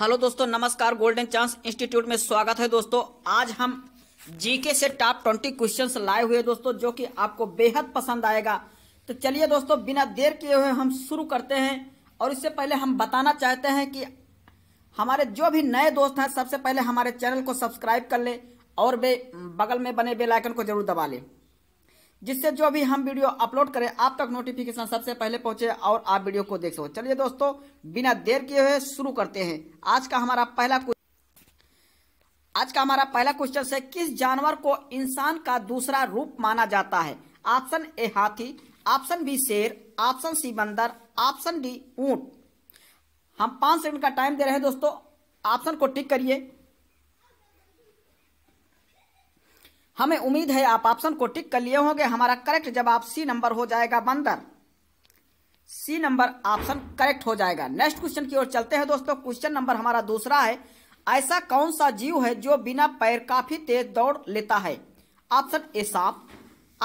hello दोस्तों नमस्कार golden chance institute में स्वागत है दोस्तों आज हम जीके से टॉप ट्वेंटी क्वेश्चंस लाए हुए दोस्तों जो कि आपको बेहद पसंद आएगा तो चलिए दोस्तों बिना देर किए हुए हम शुरू करते हैं और इससे पहले हम बताना चाहते हैं कि हमारे जो भी नए दोस्त हैं सबसे पहले हमारे चैनल को सब्सक्राइब कर लें और बे बगल में बने बेलाइकन को जरूर दबा लें जिससे जो भी हम वीडियो अपलोड करें आप तक नोटिफिकेशन सबसे पहले पहुंचे और आप वीडियो को देख सको चलिए दोस्तों बिना देर किए हुए शुरू करते हैं आज का हमारा पहला आज का हमारा पहला क्वेश्चन है किस जानवर को इंसान का दूसरा रूप माना जाता है ऑप्शन ए हाथी ऑप्शन बी शेर ऑप्शन सी बंदर ऑप्शन डी ऊंट हम पांच सेकंड का टाइम दे रहे हैं दोस्तों ऑप्शन को टिक करिए हमें उम्मीद है आप ऑप्शन को टिक कर लिए होंगे हमारा करेक्ट जवाब सी नंबर हो जाएगा बंदर सी नंबर ऑप्शन करेक्ट हो जाएगा नेक्स्ट क्वेश्चन की ओर चलते हैं दोस्तों क्वेश्चन नंबर हमारा दूसरा है ऐसा कौन सा जीव है जो बिना पैर काफी तेज दौड़ लेता है ऑप्शन ए सांप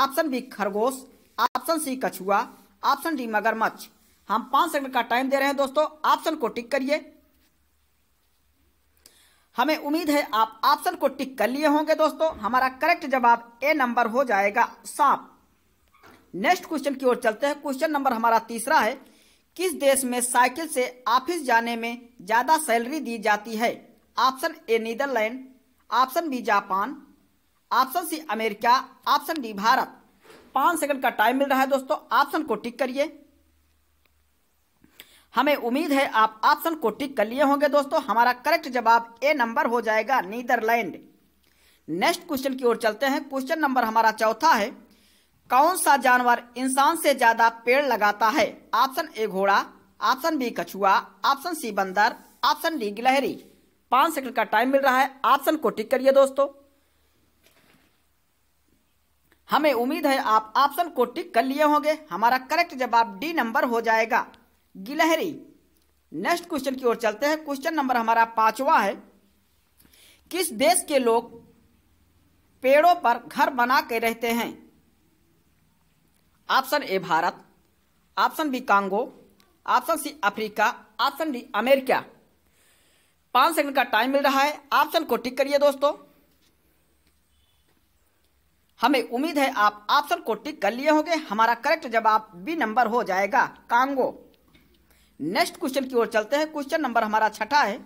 ऑप्शन बी खरगोश ऑप्शन सी कछुआ ऑप्शन डी मगरमच्छ हम पांच सेकंड का टाइम दे रहे हैं दोस्तों ऑप्शन को टिक करिए हमें उम्मीद है आप ऑप्शन को टिक कर लिए होंगे दोस्तों हमारा करेक्ट जवाब ए नंबर हो जाएगा सांप नेक्स्ट क्वेश्चन की ओर चलते हैं क्वेश्चन नंबर हमारा तीसरा है किस देश में साइकिल से ऑफिस जाने में ज़्यादा सैलरी दी जाती है option A Netherlands option B Japan option C America option D Bharat पांच सेकंड का टाइम मिल रहा है दोस्तों ऑप्शन को टिक करिए हमें उम्मीद है आप ऑप्शन को टिक कर लिए होंगे दोस्तों हमारा करेक्ट जवाब ए नंबर हो जाएगा नीदरलैंड नेक्स्ट क्वेश्चन की ओर चलते हैं क्वेश्चन नंबर हमारा चौथा है कौन सा जानवर इंसान से ज्यादा पेड़ लगाता है ऑप्शन ए घोड़ा ऑप्शन बी कछुआ ऑप्शन सी बंदर ऑप्शन डी गिलहरी पांच सेकंड का टाइम मिल रहा है ऑप्शन को टिक करिए दोस्तों हमें उम्मीद है आप ऑप्शन को टिक कर लिए होंगे हमारा करेक्ट जवाब डी नंबर हो जाएगा गिलहरी नेक्स्ट क्वेश्चन की ओर चलते हैं क्वेश्चन नंबर हमारा पांचवा है किस देश के लोग पेड़ों पर घर बना के रहते हैं option A Bharat option B Congo option C Africa option D America पांच सेकंड का टाइम मिल रहा है ऑप्शन को टिक करिए दोस्तों हमें उम्मीद है आप ऑप्शन को टिक कर लिए होंगे हमारा करेक्ट जवाब बी नंबर हो जाएगा कांगो नेक्स्ट क्वेश्चन की ओर चलते हैं क्वेश्चन नंबर हमारा छठा है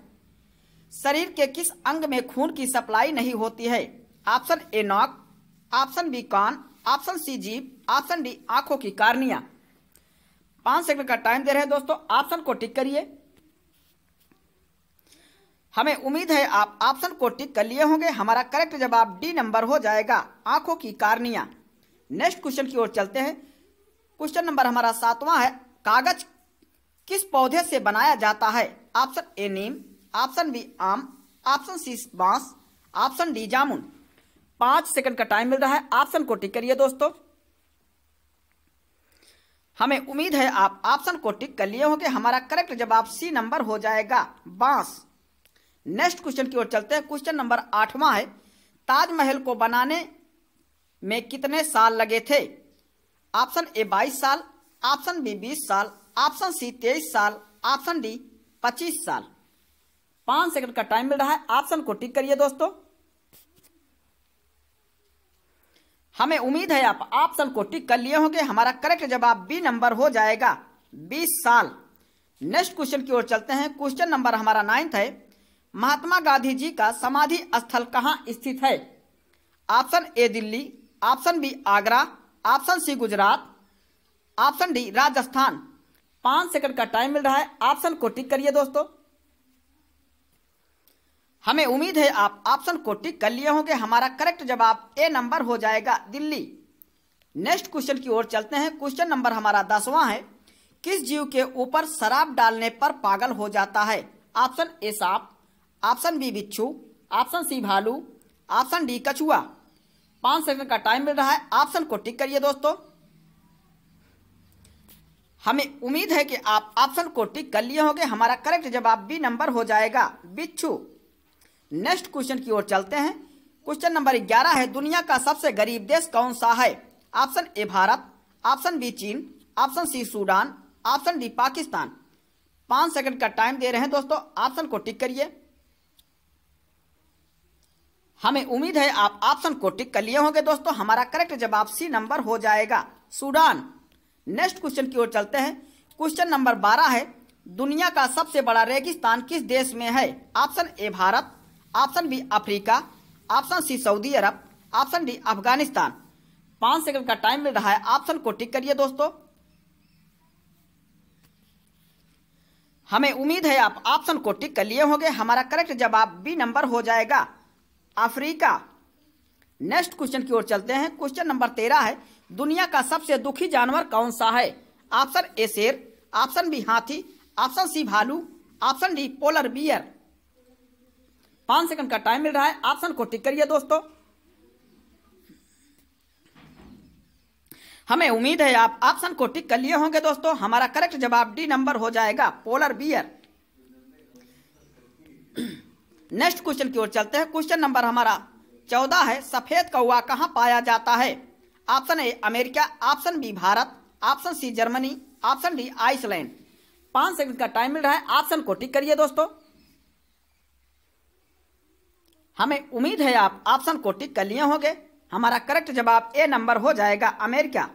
शरीर के किस अंग में खून की सप्लाई नहीं होती है ऑप्शन ए नॉक ऑप्शन बी कान ऑप्शन सी जीप ऑप्शन डी आंखों की कार्निया पांच सेकंड का टाइम दे रहे हैं दोस्तों ऑप्शन को टिक करिए हमें उम्मीद है आप ऑप्शन को टिक कर लिए होंगे हमारा करेक्ट जवाब डी नंबर हो जाएगा आंखों की कार्निया नेक्स्ट क्वेश्चन की ओर चलते हैं क्वेश्चन नंबर हमारा सातवां है कागज किस पौधे से बनाया जाता है ऑप्शन ए नीम ऑप्शन बी आम ऑप्शन सी बांस ऑप्शन डी जामुन पांच सेकंड का टाइम मिल रहा है ऑप्शन को टिक करिए दोस्तों हमें उम्मीद है आप ऑप्शन को टिक कर लिए होंगे हमारा करेक्ट जवाब सी नंबर हो जाएगा बांस नेक्स्ट क्वेश्चन की ओर चलते हैं क्वेश्चन नंबर आठवां है ताजमहल को बनाने में कितने साल लगे थे ऑप्शन ए बाईस साल ऑप्शन बी बीस साल ऑप्शन सी तेईस साल ऑप्शन डी पच्चीस साल पांच सेकंड का टाइम मिल रहा है ऑप्शन को टिक करिए दोस्तों हमें उम्मीद है आप ऑप्शन को टिक कर लिए होंगे हमारा करेक्ट जवाब बी नंबर हो जाएगा बीस साल नेक्स्ट क्वेश्चन की ओर चलते हैं क्वेश्चन नंबर हमारा नाइन्थ है महात्मा गांधी जी का समाधि स्थल कहाँ स्थित है option A Delhi option B Agra option C Gujarat option D Rajasthan पांच सेकंड का टाइम मिल रहा है ऑप्शन को टिक करिए दोस्तों हमें उम्मीद है आप ऑप्शन को टिक कर लिए होंगे हमारा करेक्ट जवाब ए नंबर हो जाएगा दिल्ली नेक्स्ट क्वेश्चन की ओर चलते हैं क्वेश्चन नंबर हमारा दसवां है किस जीव के ऊपर शराब डालने पर पागल हो जाता है ऑप्शन ए सांप ऑप्शन बी बिच्छू ऑप्शन सी भालू ऑप्शन डी कछुआ पांच सेकंड का टाइम मिल रहा है ऑप्शन को टिक करिए दोस्तों हमें उम्मीद है कि आप ऑप्शन को टिक कर लिए होंगे हमारा करेक्ट जवाब बी नंबर हो जाएगा बिच्छू नेक्स्ट क्वेश्चन की ओर चलते हैं क्वेश्चन नंबर ग्यारह है दुनिया का सबसे गरीब देश कौन सा है option A Bharat option B चीन option C Sudan option D Pakistan पांच सेकंड का टाइम दे रहे हैं दोस्तों ऑप्शन को टिक करिए हमें उम्मीद है आप ऑप्शन को टिक कर लिए होंगे दोस्तों हमारा करेक्ट जवाब सी नंबर हो जाएगा सूडान नेक्स्ट क्वेश्चन की ओर चलते हैं क्वेश्चन नंबर बारह है दुनिया का सबसे बड़ा रेगिस्तान किस देश में है option A Bharat option B Africa option C Saudi Arab option D Afghanistan पांच सेकंड का टाइम मिल रहा है ऑप्शन को टिक करिए दोस्तों हमें उम्मीद है आप ऑप्शन को टिक कर लिए होंगे हमारा करेक्ट जवाब बी नंबर हो जाएगा अफ्रीका नेक्स्ट क्वेश्चन की ओर चलते हैं क्वेश्चन नंबर तेरह है दुनिया का सबसे दुखी जानवर कौन सा है ऑप्शन ए शेर ऑप्शन बी हाथी ऑप्शन सी भालू ऑप्शन डी पोलर बियर पांच सेकंड का टाइम मिल रहा है ऑप्शन को टिक करिए दोस्तों हमें उम्मीद है आप ऑप्शन को टिक कर लिए होंगे दोस्तों हमारा करेक्ट जवाब डी नंबर हो जाएगा पोलर बियर नेक्स्ट क्वेश्चन की ओर चलते हैं क्वेश्चन नंबर हमारा चौदह है सफेद कौआ कहाँ पाया जाता है option A America option B Bharat option C Germany option D Iceland पांच सेकंड का टाइम मिल रहा है ऑप्शन को टिक करिए दोस्तों हमें उम्मीद है आप ऑप्शन को टिक कर लिए होंगे हमारा करेक्ट जवाब ए नंबर हो जाएगा अमेरिका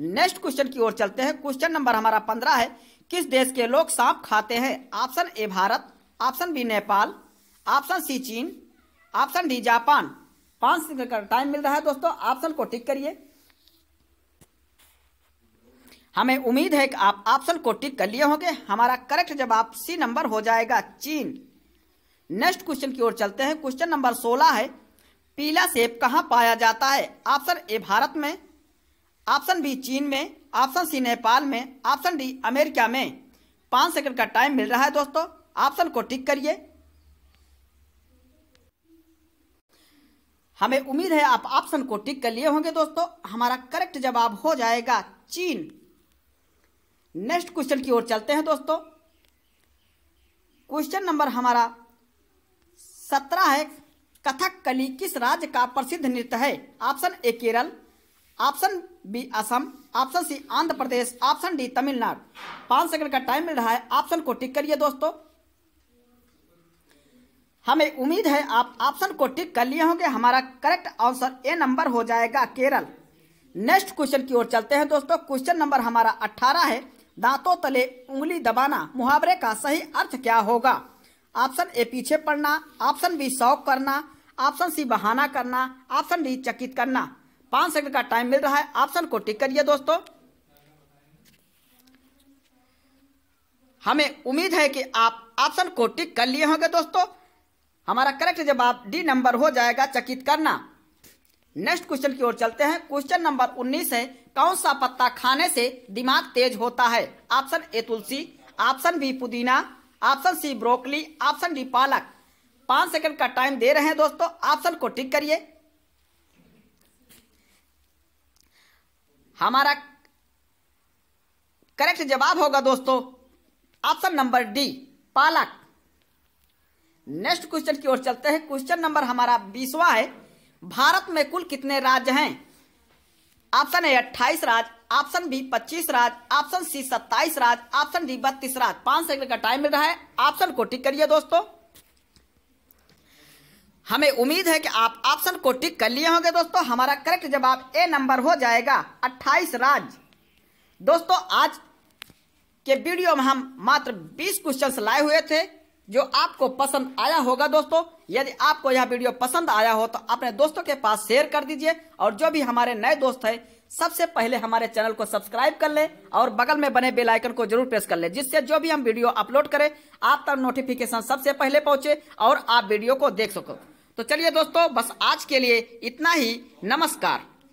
नेक्स्ट क्वेश्चन की ओर चलते हैं क्वेश्चन नंबर हमारा पंद्रह है किस देश के लोग सांप खाते हैं option A Bharat option B Nepal option C चीन ऑप्शन डी जापान पांच सेकंड का टाइम मिल रहा है दोस्तों ऑप्शन को टिक करिए हमें उम्मीद है कि आप ऑप्शन को टिक कर लिए होंगे हमारा करेक्ट जवाब सी नंबर हो जाएगा चीन नेक्स्ट क्वेश्चन की ओर चलते हैं क्वेश्चन नंबर सोलह है पीला सेब कहाँ पाया जाता है ऑप्शन ए भारत में ऑप्शन बी चीन में ऑप्शन सी नेपाल में ऑप्शन डी अमेरिका में पांच सेकंड का टाइम मिल रहा है दोस्तों ऑप्शन को टिक करिए हमें उम्मीद है आप ऑप्शन को टिक कर लिए होंगे दोस्तों हमारा करेक्ट जवाब हो जाएगा चीन नेक्स्ट क्वेश्चन की ओर चलते हैं दोस्तों क्वेश्चन नंबर हमारा सत्रह है कथक कली किस राज्य का प्रसिद्ध नृत्य है option A Kerala option B Assam option C Andhra Pradesh option D Tamil Nadu पांच सेकंड का टाइम मिल रहा है ऑप्शन को टिक करिए दोस्तों हमें उम्मीद है आप ऑप्शन को टिक कर लिए होंगे हमारा करेक्ट आंसर ए नंबर हो जाएगा केरल नेक्स्ट क्वेश्चन की ओर चलते हैं दोस्तों क्वेश्चन नंबर हमारा अट्ठारह है दांतों तले उंगली दबाना मुहावरे का सही अर्थ क्या होगा ऑप्शन ए पीछे पड़ना ऑप्शन बी शौक करना ऑप्शन सी बहाना करना ऑप्शन डी चकित करना पांच सेकंड का टाइम मिल रहा है ऑप्शन को टिक करिए दोस्तों हमें उम्मीद है कि आप ऑप्शन को टिक कर लिए होंगे दोस्तों हमारा करेक्ट जवाब डी नंबर हो जाएगा चकित करना नेक्स्ट क्वेश्चन की ओर चलते हैं क्वेश्चन नंबर 19 है कौन सा पत्ता खाने से दिमाग तेज होता है ऑप्शन ए तुलसी ऑप्शन बी पुदीना option C broccoli option D पालक पांच सेकंड का टाइम दे रहे हैं दोस्तों ऑप्शन को टिक करिए हमारा करेक्ट जवाब होगा दोस्तों ऑप्शन नंबर डी पालक नेक्स्ट क्वेश्चन की ओर चलते हैं क्वेश्चन नंबर हमारा बीसवा है भारत में कुल कितने राज्य हैं ऑप्शन ए अट्ठाईस राज्य ऑप्शन बी पच्चीस राज्य ऑप्शन सी सत्ताईस राज्य ऑप्शन डी बत्तीस राज्य पांच सेकंड का टाइम मिल रहा है ऑप्शन को टिक करिए दोस्तों हमें उम्मीद है कि आप ऑप्शन को टिक कर लिए होंगे दोस्तों हमारा करेक्ट जवाब ए नंबर हो जाएगा अट्ठाईस राज्य दोस्तों आज के वीडियो में हम मात्र बीस क्वेश्चन लाए हुए थे जो आपको पसंद आया होगा दोस्तों यदि आपको यह वीडियो पसंद आया हो तो अपने दोस्तों के पास शेयर कर दीजिए और जो भी हमारे नए दोस्त है सबसे पहले हमारे चैनल को सब्सक्राइब कर ले और बगल में बने बेल आइकन को जरूर प्रेस कर ले जिससे जो भी हम वीडियो अपलोड करें आप तक नोटिफिकेशन सबसे पहले पहुंचे और आप वीडियो को देख सको तो चलिए दोस्तों बस आज के लिए इतना ही नमस्कार